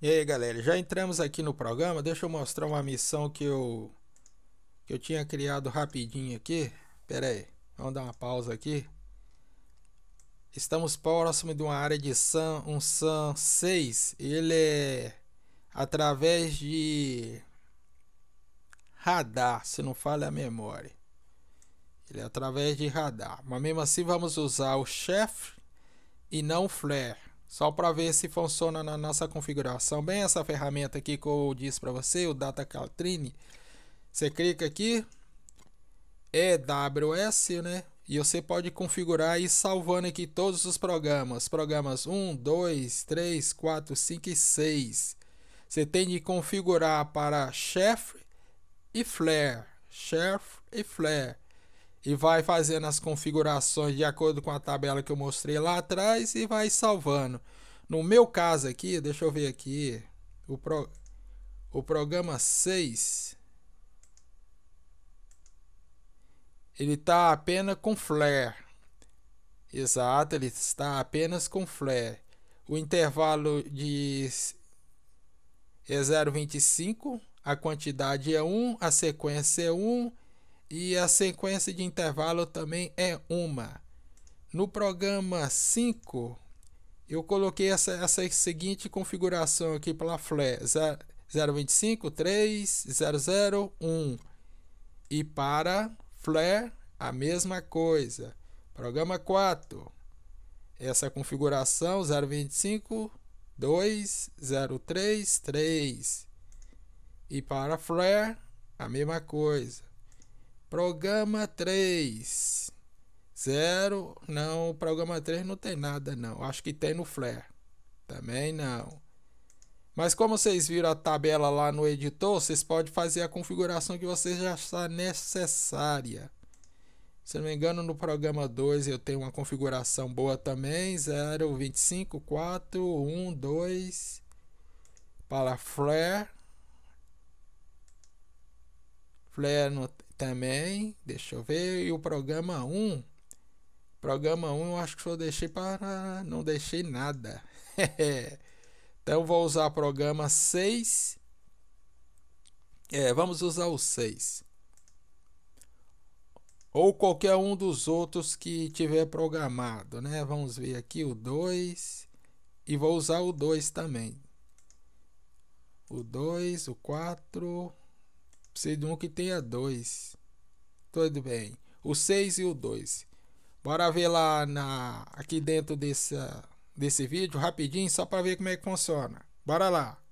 E aí galera, já entramos aqui no programa, deixa eu mostrar uma missão que eu que eu tinha criado rapidinho aqui. Pera aí, vamos dar uma pausa aqui. Estamos próximo de uma área de San um SAM 6. Ele é através de radar, se não falha a memória. Ele é através de radar, mas mesmo assim vamos usar o chefe e não flare. Só para ver se funciona na nossa configuração. Bem, essa ferramenta aqui que eu disse para você, o Data Caltrine. Você clica aqui, EWS, é né? E você pode configurar e salvando aqui todos os programas. Programas 1, 2, 3, 4, 5 e 6. Você tem de configurar para Chef e Flare. Chef e Flare e vai fazendo as configurações de acordo com a tabela que eu mostrei lá atrás e vai salvando. No meu caso aqui, deixa eu ver aqui, o, pro, o programa 6, ele está apenas com flare. Exato, ele está apenas com flare. O intervalo de é 0,25, a quantidade é 1, a sequência é 1 e a sequência de intervalo também é uma. No programa 5, eu coloquei essa, essa seguinte configuração aqui pela flare 025 3 001 e para flare a mesma coisa. Programa 4. Essa configuração 025 2 e para flare a mesma coisa. Programa 3. Zero. Não, o programa 3 não tem nada, não. Acho que tem no Flare. Também não. Mas como vocês viram a tabela lá no editor, vocês podem fazer a configuração que vocês já achar necessária. Se não me engano, no programa 2 eu tenho uma configuração boa também. 0, 25, 4, 1, 2. Para flare. Flare não também, deixa eu ver, e o programa 1. Programa 1 eu acho que só deixei para. Não deixei nada. então vou usar programa 6. É, vamos usar o 6. Ou qualquer um dos outros que tiver programado, né? Vamos ver aqui o 2. E vou usar o 2 também. O 2, o 4, Preciso de um que tenha dois. Tudo bem. O 6 e o 2. Bora ver lá na aqui dentro desse desse vídeo rapidinho só para ver como é que funciona. Bora lá.